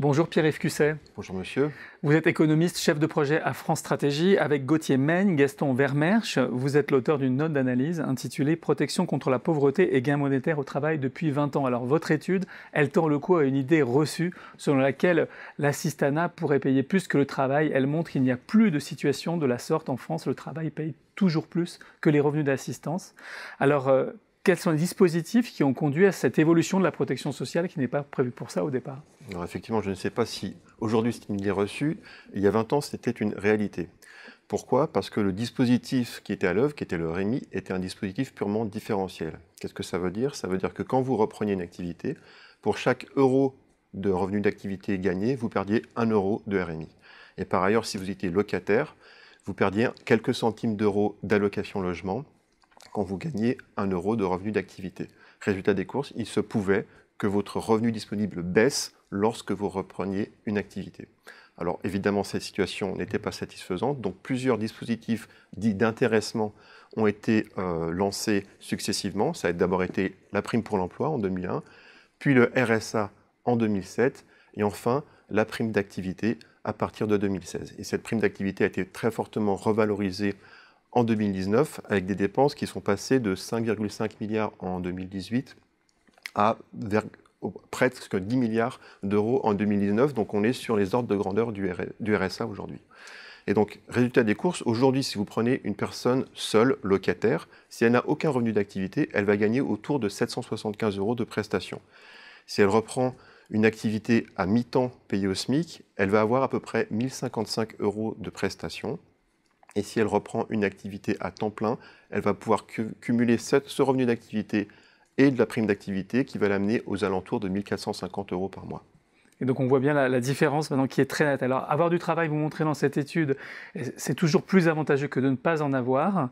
Bonjour Pierre-Yves Cusset. Bonjour monsieur. Vous êtes économiste, chef de projet à France Stratégie. Avec Gauthier Men, Gaston Vermersch, vous êtes l'auteur d'une note d'analyse intitulée Protection contre la pauvreté et gains monétaires au travail depuis 20 ans. Alors votre étude, elle tend le coup à une idée reçue selon laquelle l'assistanat pourrait payer plus que le travail. Elle montre qu'il n'y a plus de situation de la sorte en France. Le travail paye toujours plus que les revenus d'assistance. Alors euh, quels sont les dispositifs qui ont conduit à cette évolution de la protection sociale qui n'est pas prévue pour ça au départ effectivement, je ne sais pas si aujourd'hui c'est une idée reçue. Il y a 20 ans, c'était une réalité. Pourquoi Parce que le dispositif qui était à l'œuvre, qui était le REMI, était un dispositif purement différentiel. Qu'est-ce que ça veut dire Ça veut dire que quand vous repreniez une activité, pour chaque euro de revenu d'activité gagné, vous perdiez un euro de RMI. E Et par ailleurs, si vous étiez locataire, vous perdiez quelques centimes d'euros d'allocation logement quand vous gagnez un euro de revenu d'activité. Résultat des courses, il se pouvait que votre revenu disponible baisse lorsque vous repreniez une activité. Alors évidemment, cette situation n'était pas satisfaisante, donc plusieurs dispositifs dits d'intéressement ont été euh, lancés successivement. Ça a d'abord été la prime pour l'emploi en 2001, puis le RSA en 2007, et enfin la prime d'activité à partir de 2016. Et cette prime d'activité a été très fortement revalorisée en 2019, avec des dépenses qui sont passées de 5,5 milliards en 2018 à presque 10 milliards d'euros en 2019. Donc on est sur les ordres de grandeur du, RSA aujourd'hui. Et donc, résultat des courses, aujourd'hui, si vous prenez une personne seule, locataire, si elle n'a aucun revenu d'activité, elle va gagner autour de 775 euros de prestations. Si elle reprend une activité à mi-temps payée au SMIC, elle va avoir à peu près 1055 euros de prestations. Et si elle reprend une activité à temps plein, elle va pouvoir cumuler ce revenu d'activité et de la prime d'activité qui va l'amener aux alentours de 1450 euros par mois. Et donc on voit bien la, différence maintenant qui est très nette. Alors avoir du travail, vous montrez dans cette étude, c'est toujours plus avantageux que de ne pas en avoir,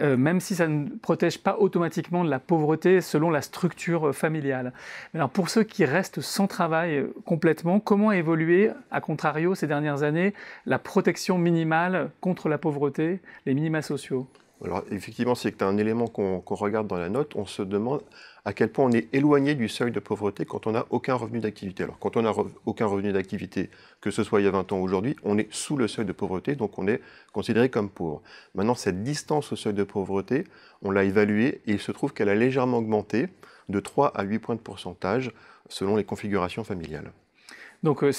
euh, même si ça ne protège pas automatiquement de la pauvreté selon la structure euh, familiale. alors pour ceux qui restent sans travail euh, complètement, comment évoluer, évolué, à contrario, ces dernières années, la protection minimale contre la pauvreté, les minima sociaux alors effectivement, c'est un élément qu'on regarde dans la note. On se demande à quel point on est éloigné du seuil de pauvreté quand on n'a aucun revenu d'activité. Alors quand on n'a aucun revenu d'activité, que ce soit il y a 20 ans ou aujourd'hui, on est sous le seuil de pauvreté, donc on est considéré comme pauvre. Maintenant, cette distance au seuil de pauvreté, on l'a évaluée et il se trouve qu'elle a légèrement augmenté de 3 à 8 points de pourcentage selon les configurations familiales. Donc euh,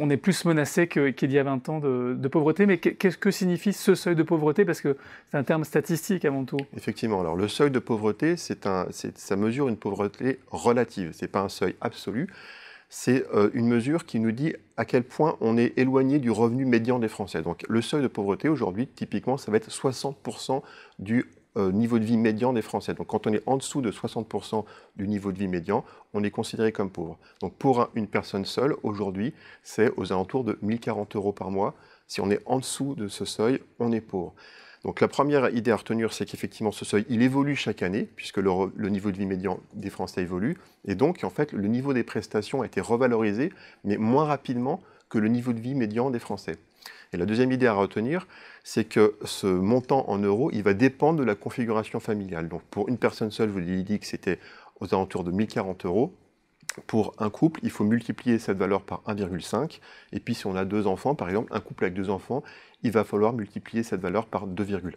on est plus menacé qu'il y a 20 ans de, pauvreté. Mais qu'est-ce que signifie ce seuil de pauvreté Parce que c'est un terme statistique avant tout. Effectivement. Alors le seuil de pauvreté, un, ça mesure une pauvreté relative. Ce n'est pas un seuil absolu. C'est euh, une mesure qui nous dit à quel point on est éloigné du revenu médian des Français. Donc le seuil de pauvreté aujourd'hui, typiquement, ça va être 60% du euh, niveau de vie médian des Français. Donc quand on est en dessous de 60% du niveau de vie médian, on est considéré comme pauvre. Donc pour une personne seule, aujourd'hui, c'est aux alentours de 1040 euros par mois. Si on est en dessous de ce seuil, on est pauvre. Donc la première idée à retenir, c'est qu'effectivement ce seuil, il évolue chaque année, puisque le, le, niveau de vie médian des Français évolue, et donc en fait le niveau des prestations a été revalorisé, mais moins rapidement que le niveau de vie médian des Français. Et la deuxième idée à retenir, c'est que ce montant en euros, il va dépendre de la configuration familiale. Donc pour une personne seule, je vous l'ai dit que c'était aux alentours de 1040 euros. Pour un couple, il faut multiplier cette valeur par 1,5. Et puis si on a deux enfants, par exemple, un couple avec deux enfants, il va falloir multiplier cette valeur par 2,1.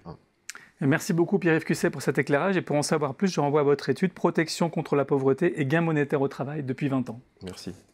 Merci beaucoup Pierre-Yves Cusset pour cet éclairage et pour en savoir plus, je renvoie à votre étude Protection contre la pauvreté et gain monétaire au travail depuis 20 ans. Merci.